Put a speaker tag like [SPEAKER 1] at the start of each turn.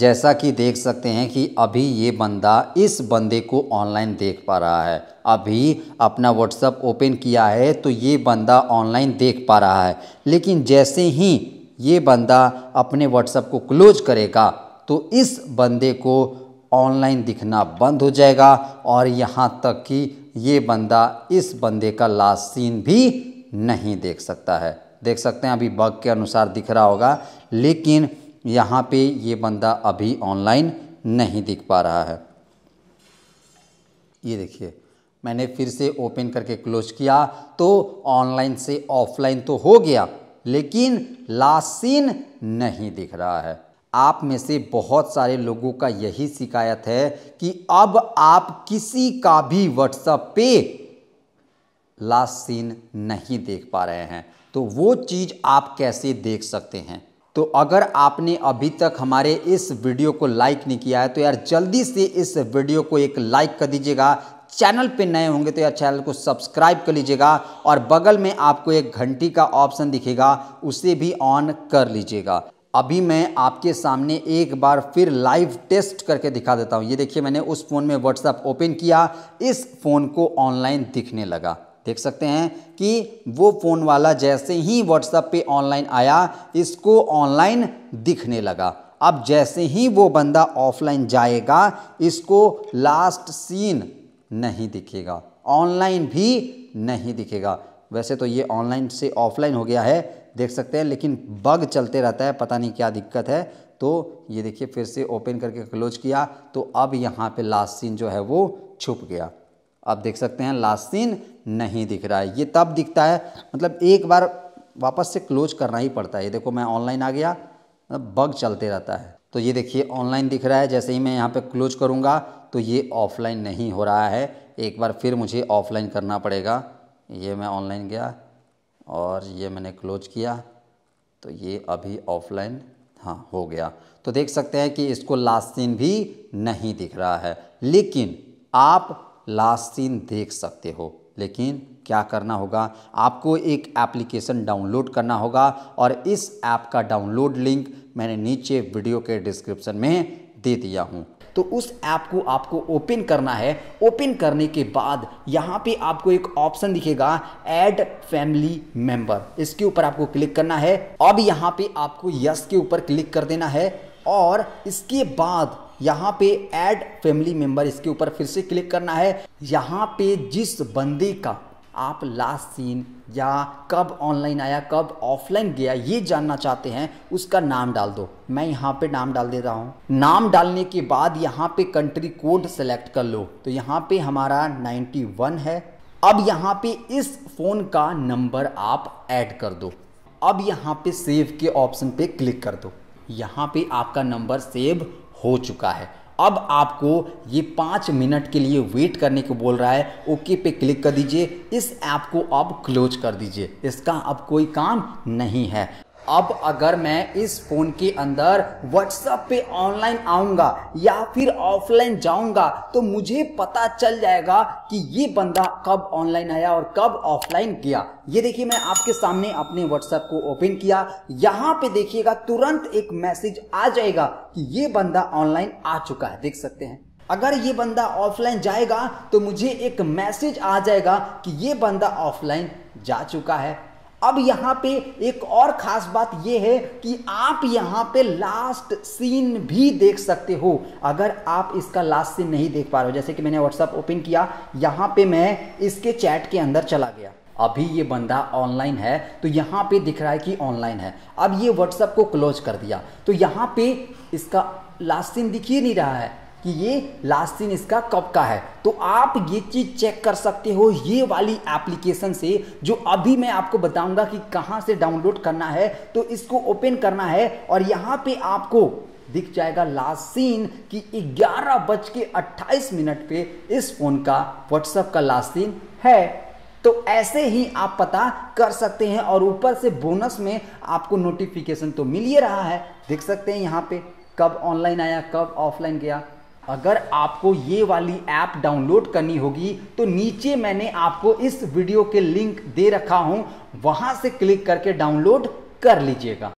[SPEAKER 1] जैसा कि देख सकते हैं कि अभी ये बंदा इस बंदे को ऑनलाइन देख पा रहा है अभी अपना व्हाट्सअप ओपन किया है तो ये बंदा ऑनलाइन देख पा रहा है लेकिन जैसे ही ये बंदा अपने व्हाट्सअप को क्लोज करेगा तो इस बंदे को ऑनलाइन दिखना बंद हो जाएगा और यहाँ तक कि ये बंदा इस बंदे का लास्ट सीन भी नहीं देख सकता है देख सकते हैं अभी बग के अनुसार दिख रहा होगा लेकिन यहाँ पे ये बंदा अभी ऑनलाइन नहीं दिख पा रहा है ये देखिए मैंने फिर से ओपन करके क्लोज किया तो ऑनलाइन से ऑफलाइन तो हो गया लेकिन लास्ट सीन नहीं दिख रहा है आप में से बहुत सारे लोगों का यही शिकायत है कि अब आप किसी का भी व्हाट्सएप पे लास्ट सीन नहीं देख पा रहे हैं तो वो चीज़ आप कैसे देख सकते हैं तो अगर आपने अभी तक हमारे इस वीडियो को लाइक नहीं किया है तो यार जल्दी से इस वीडियो को एक लाइक कर दीजिएगा चैनल पे नए होंगे तो यार चैनल को सब्सक्राइब कर लीजिएगा और बगल में आपको एक घंटी का ऑप्शन दिखेगा उसे भी ऑन कर लीजिएगा अभी मैं आपके सामने एक बार फिर लाइव टेस्ट करके दिखा देता हूँ ये देखिए मैंने उस फ़ोन में व्हाट्सअप ओपन किया इस फ़ोन को ऑनलाइन दिखने लगा देख सकते हैं कि वो फ़ोन वाला जैसे ही व्हाट्सएप पे ऑनलाइन आया इसको ऑनलाइन दिखने लगा अब जैसे ही वो बंदा ऑफलाइन जाएगा इसको लास्ट सीन नहीं दिखेगा ऑनलाइन भी नहीं दिखेगा वैसे तो ये ऑनलाइन से ऑफलाइन हो गया है देख सकते हैं लेकिन बग चलते रहता है पता नहीं क्या दिक्कत है तो ये देखिए फिर से ओपन करके क्लोज किया तो अब यहाँ पे लास्ट सीन जो है वो छुप गया अब देख सकते हैं लास्ट सीन नहीं दिख रहा है ये तब दिखता है मतलब एक बार वापस से क्लोज करना ही पड़ता है ये देखो मैं ऑनलाइन आ गया मतलब बग चलते रहता है तो ये देखिए ऑनलाइन दिख रहा है जैसे ही मैं यहाँ पे क्लोज करूँगा तो ये ऑफलाइन नहीं हो रहा है एक बार फिर मुझे ऑफलाइन करना पड़ेगा ये मैं ऑनलाइन गया और ये मैंने क्लोज किया तो ये अभी ऑफलाइन हाँ हो गया तो देख सकते हैं कि इसको लास्ट सीन भी नहीं दिख रहा है लेकिन आप लास्ट सीन देख सकते हो लेकिन क्या करना होगा आपको एक एप्लीकेशन डाउनलोड करना होगा और इस ऐप का डाउनलोड लिंक मैंने नीचे वीडियो के डिस्क्रिप्शन में दे दिया हूँ तो उस ऐप को आपको ओपन करना है ओपन करने के बाद यहाँ पे आपको एक ऑप्शन दिखेगा ऐड फैमिली मेंबर इसके ऊपर आपको क्लिक करना है अब यहाँ पे आपको यस के ऊपर क्लिक कर देना है और इसके बाद यहाँ पे ऐड फैमिली मेंबर इसके ऊपर फिर से क्लिक करना है यहाँ पे जिस बंदे का आप लास्ट सीन या कब ऑनलाइन आया कब ऑफलाइन गया ये जानना चाहते हैं उसका नाम डाल दो मैं यहाँ पे नाम डाल देता हूँ नाम डालने के बाद यहाँ पे कंट्री कोड सेलेक्ट कर लो तो यहाँ पे हमारा 91 है अब यहाँ पे इस फ़ोन का नंबर आप ऐड कर दो अब यहाँ पे सेव के ऑप्शन पे क्लिक कर दो यहाँ पे आपका नंबर सेव हो चुका है अब आपको ये पाँच मिनट के लिए वेट करने को बोल रहा है ओके पे क्लिक कर दीजिए इस ऐप को अब क्लोज कर दीजिए इसका अब कोई काम नहीं है अब अगर मैं इस फोन के अंदर व्हाट्सएप पे ऑनलाइन आऊंगा या फिर ऑफलाइन जाऊंगा तो मुझे पता चल जाएगा कि ये बंदा कब ऑनलाइन आया और कब ऑफलाइन गया ये देखिए मैं आपके सामने अपने व्हाट्सएप को ओपन किया यहाँ पे देखिएगा तुरंत एक मैसेज आ जाएगा कि ये बंदा ऑनलाइन आ चुका है देख सकते हैं अगर ये बंदा ऑफलाइन जाएगा तो मुझे एक मैसेज आ जाएगा कि ये बंदा ऑफलाइन जा चुका है अब यहाँ पे एक और ख़ास बात यह है कि आप यहाँ पे लास्ट सीन भी देख सकते हो अगर आप इसका लास्ट सीन नहीं देख पा रहे हो जैसे कि मैंने व्हाट्सअप ओपन किया यहाँ पे मैं इसके चैट के अंदर चला गया अभी ये बंदा ऑनलाइन है तो यहाँ पे दिख रहा है कि ऑनलाइन है अब ये व्हाट्सअप को क्लोज कर दिया तो यहाँ पे इसका लास्ट सीन दिख ही नहीं रहा है कि ये लास्ट सीन इसका कब का है तो आप ये चीज़ चेक कर सकते हो ये वाली एप्लीकेशन से जो अभी मैं आपको बताऊंगा कि कहां से डाउनलोड करना है तो इसको ओपन करना है और यहां पे आपको दिख जाएगा लास्ट सीन कि ग्यारह बज के अट्ठाईस मिनट पे इस फ़ोन का व्हाट्सअप का लास्ट सीन है तो ऐसे ही आप पता कर सकते हैं और ऊपर से बोनस में आपको नोटिफिकेशन तो मिल ही रहा है देख सकते हैं यहाँ पे कब ऑनलाइन आया कब ऑफलाइन गया अगर आपको ये वाली ऐप डाउनलोड करनी होगी तो नीचे मैंने आपको इस वीडियो के लिंक दे रखा हूँ वहाँ से क्लिक करके डाउनलोड कर लीजिएगा